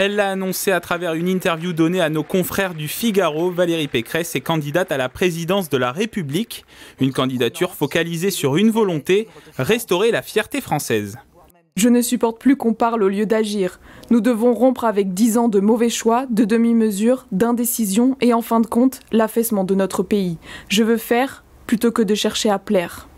Elle l'a annoncé à travers une interview donnée à nos confrères du Figaro. Valérie Pécresse est candidate à la présidence de la République, une candidature focalisée sur une volonté, restaurer la fierté française. Je ne supporte plus qu'on parle au lieu d'agir. Nous devons rompre avec dix ans de mauvais choix, de demi-mesures, d'indécision et en fin de compte, l'affaissement de notre pays. Je veux faire plutôt que de chercher à plaire.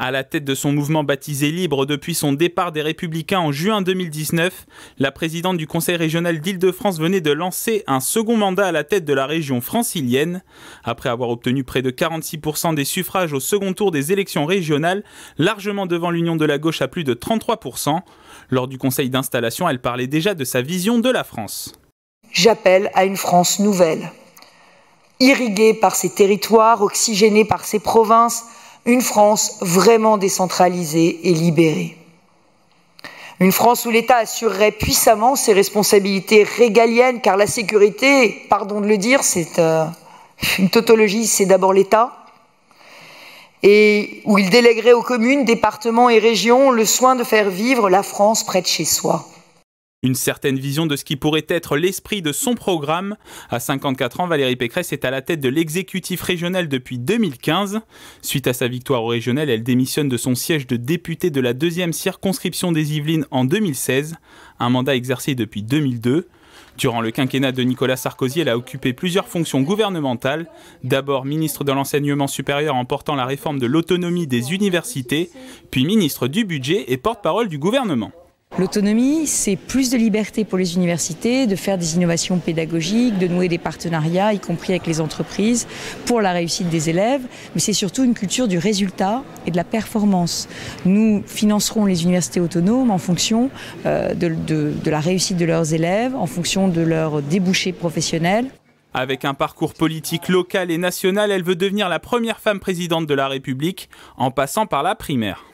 À la tête de son mouvement baptisé Libre depuis son départ des Républicains en juin 2019, la présidente du Conseil régional d'Île-de-France venait de lancer un second mandat à la tête de la région francilienne. Après avoir obtenu près de 46% des suffrages au second tour des élections régionales, largement devant l'Union de la gauche à plus de 33%, lors du Conseil d'installation, elle parlait déjà de sa vision de la France. J'appelle à une France nouvelle, irriguée par ses territoires, oxygénée par ses provinces, une France vraiment décentralisée et libérée. Une France où l'État assurerait puissamment ses responsabilités régaliennes, car la sécurité, pardon de le dire, c'est euh, une tautologie, c'est d'abord l'État, et où il déléguerait aux communes, départements et régions le soin de faire vivre la France près de chez soi. Une certaine vision de ce qui pourrait être l'esprit de son programme. À 54 ans, Valérie Pécresse est à la tête de l'exécutif régional depuis 2015. Suite à sa victoire au régional, elle démissionne de son siège de députée de la deuxième circonscription des Yvelines en 2016, un mandat exercé depuis 2002. Durant le quinquennat de Nicolas Sarkozy, elle a occupé plusieurs fonctions gouvernementales. D'abord ministre de l'enseignement supérieur en portant la réforme de l'autonomie des universités, puis ministre du budget et porte-parole du gouvernement. L'autonomie, c'est plus de liberté pour les universités, de faire des innovations pédagogiques, de nouer des partenariats, y compris avec les entreprises, pour la réussite des élèves, mais c'est surtout une culture du résultat et de la performance. Nous financerons les universités autonomes en fonction euh, de, de la réussite de leurs élèves, en fonction de leurs débouchés professionnels. Avec un parcours politique local et national, elle veut devenir la première femme présidente de la République en passant par la primaire.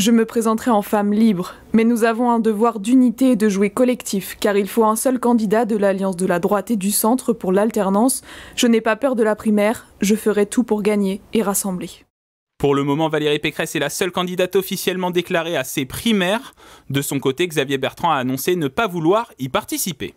Je me présenterai en femme libre, mais nous avons un devoir d'unité et de jouer collectif, car il faut un seul candidat de l'alliance de la droite et du centre pour l'alternance. Je n'ai pas peur de la primaire, je ferai tout pour gagner et rassembler. Pour le moment, Valérie Pécresse est la seule candidate officiellement déclarée à ses primaires. De son côté, Xavier Bertrand a annoncé ne pas vouloir y participer.